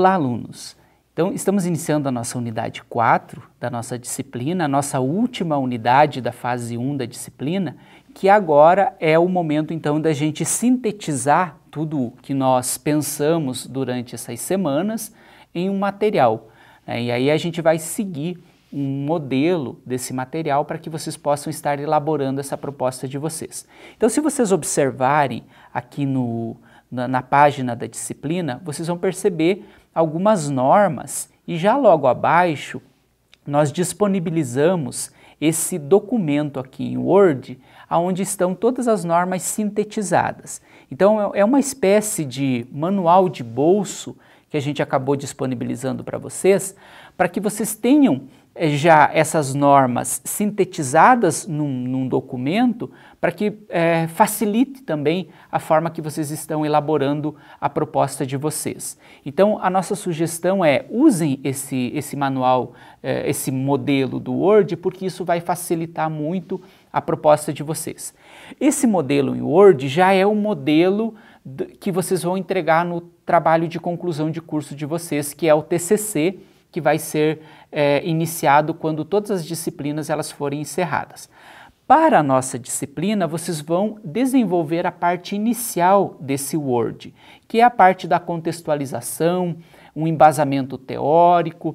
Olá, alunos! Então, estamos iniciando a nossa unidade 4 da nossa disciplina, a nossa última unidade da fase 1 da disciplina, que agora é o momento, então, da gente sintetizar tudo o que nós pensamos durante essas semanas em um material. Né? E aí a gente vai seguir um modelo desse material para que vocês possam estar elaborando essa proposta de vocês. Então, se vocês observarem aqui no, na, na página da disciplina, vocês vão perceber algumas normas e já logo abaixo nós disponibilizamos esse documento aqui em Word, onde estão todas as normas sintetizadas. Então, é, é uma espécie de manual de bolso que a gente acabou disponibilizando para vocês, para que vocês tenham é, já essas normas sintetizadas num, num documento para que é, facilite também a forma que vocês estão elaborando a proposta de vocês. Então, a nossa sugestão é usem esse, esse manual, é, esse modelo do Word, porque isso vai facilitar muito a proposta de vocês. Esse modelo em Word já é o um modelo que vocês vão entregar no trabalho de conclusão de curso de vocês, que é o TCC, que vai ser é, iniciado quando todas as disciplinas elas forem encerradas. Para a nossa disciplina, vocês vão desenvolver a parte inicial desse Word, que é a parte da contextualização, um embasamento teórico,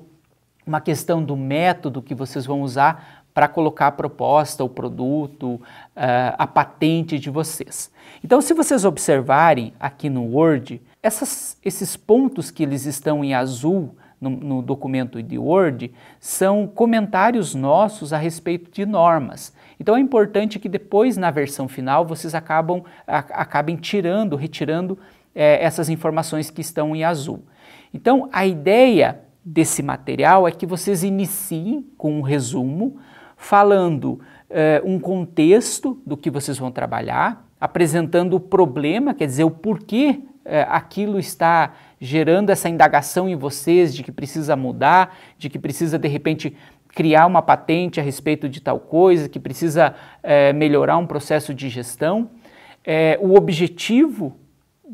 uma questão do método que vocês vão usar para colocar a proposta, o produto, é, a patente de vocês. Então, se vocês observarem aqui no Word, essas, esses pontos que eles estão em azul no, no documento de Word são comentários nossos a respeito de normas. Então é importante que depois, na versão final, vocês acabam, a, acabem tirando, retirando é, essas informações que estão em azul. Então a ideia desse material é que vocês iniciem com um resumo, falando é, um contexto do que vocês vão trabalhar, apresentando o problema, quer dizer, o porquê é, aquilo está gerando essa indagação em vocês de que precisa mudar, de que precisa de repente criar uma patente a respeito de tal coisa, que precisa é, melhorar um processo de gestão. É, o objetivo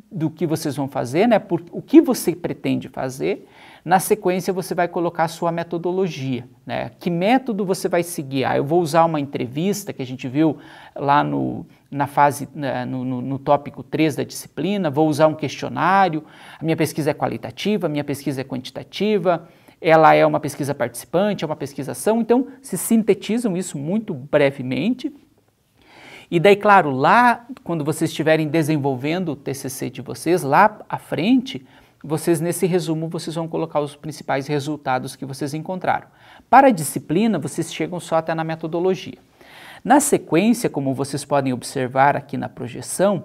do que vocês vão fazer, né? Por, o que você pretende fazer. Na sequência, você vai colocar a sua metodologia, né? Que método você vai seguir? Ah, eu vou usar uma entrevista que a gente viu lá no, na fase, né, no, no, no tópico 3 da disciplina, vou usar um questionário, a minha pesquisa é qualitativa, a minha pesquisa é quantitativa, ela é uma pesquisa participante, é uma pesquisação, então se sintetizam isso muito brevemente e daí, claro, lá, quando vocês estiverem desenvolvendo o TCC de vocês, lá à frente, vocês nesse resumo vocês vão colocar os principais resultados que vocês encontraram. Para a disciplina, vocês chegam só até na metodologia. Na sequência, como vocês podem observar aqui na projeção,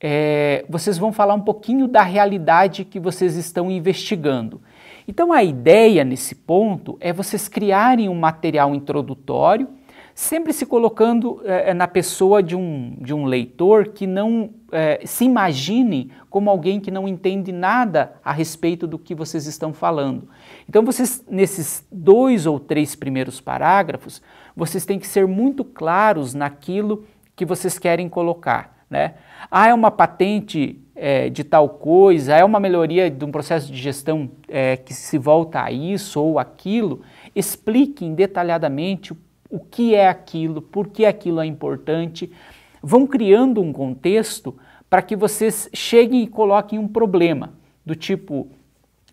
é, vocês vão falar um pouquinho da realidade que vocês estão investigando. Então, a ideia nesse ponto é vocês criarem um material introdutório sempre se colocando eh, eh, na pessoa de um, de um leitor que não eh, se imagine como alguém que não entende nada a respeito do que vocês estão falando. Então, vocês, nesses dois ou três primeiros parágrafos, vocês têm que ser muito claros naquilo que vocês querem colocar. Né? Ah, é uma patente é, de tal coisa, é uma melhoria de um processo de gestão é, que se volta a isso ou aquilo. Expliquem detalhadamente o o que é aquilo, por que aquilo é importante. Vão criando um contexto para que vocês cheguem e coloquem um problema do tipo.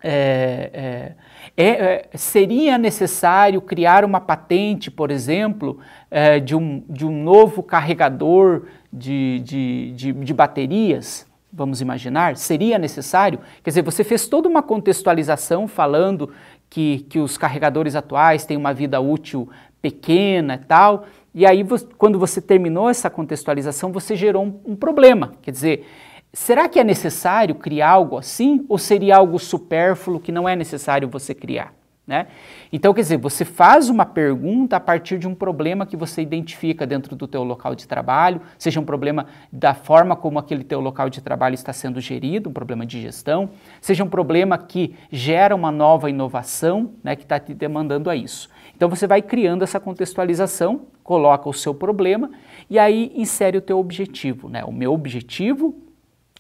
É, é, é, é seria necessário criar uma patente, por exemplo, é, de, um, de um novo carregador de, de, de, de baterias? vamos imaginar, seria necessário? Quer dizer, você fez toda uma contextualização falando que, que os carregadores atuais têm uma vida útil pequena e tal. E aí, quando você terminou essa contextualização, você gerou um, problema. Quer dizer, será que é necessário criar algo assim ou seria algo supérfluo que não é necessário você criar? Né? Então, quer dizer, você faz uma pergunta a partir de um problema que você identifica dentro do teu local de trabalho, seja um problema da forma como aquele teu local de trabalho está sendo gerido, um problema de gestão, seja um problema que gera uma nova inovação, né, que está te demandando a isso. Então você vai criando essa contextualização, coloca o seu problema e aí insere o teu objetivo, né? O meu objetivo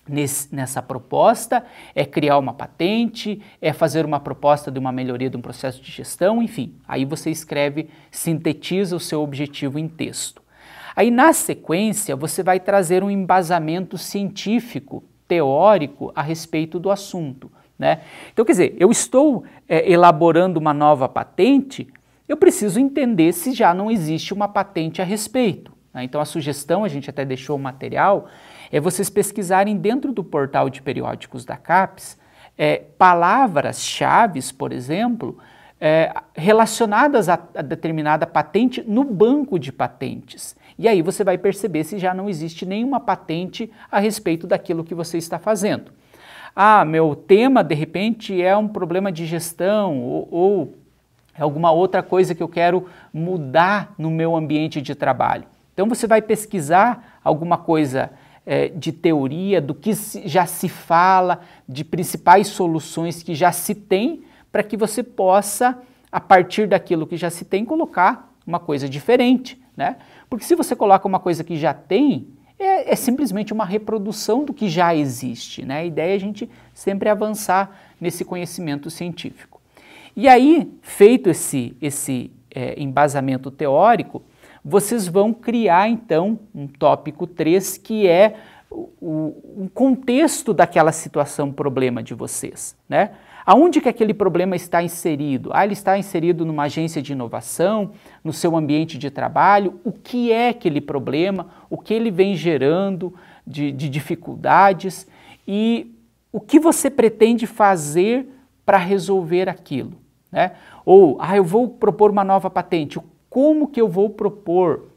Nesse, nessa proposta, é criar uma patente, é fazer uma proposta de uma melhoria de um processo de gestão, enfim. Aí você escreve, sintetiza o seu objetivo em texto. Aí, na sequência, você vai trazer um embasamento científico, teórico, a respeito do assunto. Né? Então, quer dizer, eu estou é, elaborando uma nova patente, eu preciso entender se já não existe uma patente a respeito. Né? Então, a sugestão, a gente até deixou o material, é vocês pesquisarem dentro do portal de periódicos da CAPES é, palavras-chave, por exemplo, é, relacionadas a, a determinada patente no banco de patentes. E aí você vai perceber se já não existe nenhuma patente a respeito daquilo que você está fazendo ah, meu tema de repente é um problema de gestão ou, ou é alguma outra coisa que eu quero mudar no meu ambiente de trabalho. Então você vai pesquisar alguma coisa é, de teoria, do que já se fala, de principais soluções que já se tem, para que você possa, a partir daquilo que já se tem, colocar uma coisa diferente. Né? Porque se você coloca uma coisa que já tem, é, é, simplesmente uma reprodução do que já existe. Né? A ideia é a gente sempre avançar nesse conhecimento científico. E aí, feito esse, esse é, embasamento teórico, vocês vão criar então um tópico 3 que é o, o contexto daquela situação problema de vocês, né? Aonde que aquele problema está inserido? Ah, ele está inserido numa agência de inovação, no seu ambiente de trabalho. O que é aquele problema? O que ele vem gerando de, de dificuldades? E o que você pretende fazer para resolver aquilo? Né? Ou, ah, eu vou propor uma nova patente. Como que eu vou propor?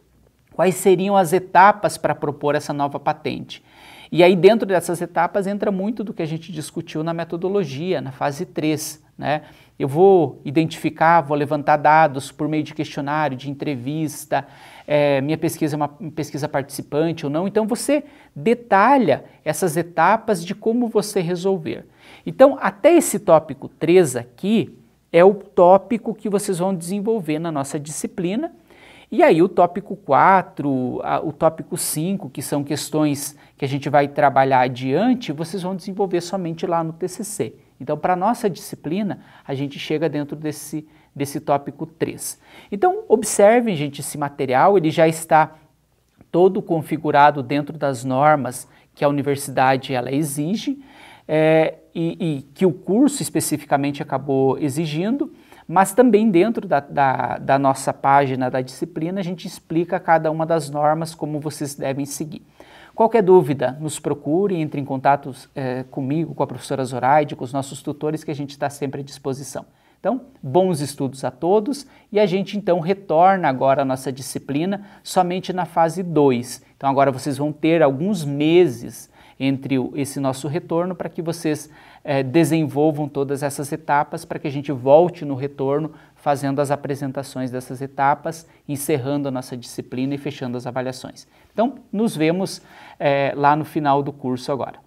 Quais seriam as etapas para propor essa nova patente? E aí, dentro dessas etapas, entra muito do que a gente discutiu na metodologia, na fase 3. Né? Eu vou identificar, vou levantar dados por meio de questionário, de entrevista, é, minha pesquisa é uma pesquisa participante ou não. Então, você detalha essas etapas de como você resolver. Então, até esse tópico 3 aqui, é o tópico que vocês vão desenvolver na nossa disciplina. E aí o tópico 4, a, o tópico 5, que são questões que a gente vai trabalhar adiante, vocês vão desenvolver somente lá no TCC. Então, para a nossa disciplina, a gente chega dentro desse, desse tópico 3. Então, observem, gente, esse material, ele já está todo configurado dentro das normas que a universidade ela exige é, e, e, que o curso especificamente acabou exigindo, mas também dentro da, da, da nossa página da disciplina a gente explica cada uma das normas como vocês devem seguir. Qualquer dúvida, nos procure, entre em contato é, comigo, com a professora Zoraide, com os nossos tutores, que a gente está sempre à disposição. Então, bons estudos a todos e a gente então retorna agora à nossa disciplina somente na fase 2. Então, agora vocês vão ter alguns meses entre esse nosso retorno para que vocês é, desenvolvam todas essas etapas para que a gente volte no retorno fazendo as apresentações dessas etapas, encerrando a nossa disciplina e fechando as avaliações. Então, nos vemos é, lá no final do curso agora.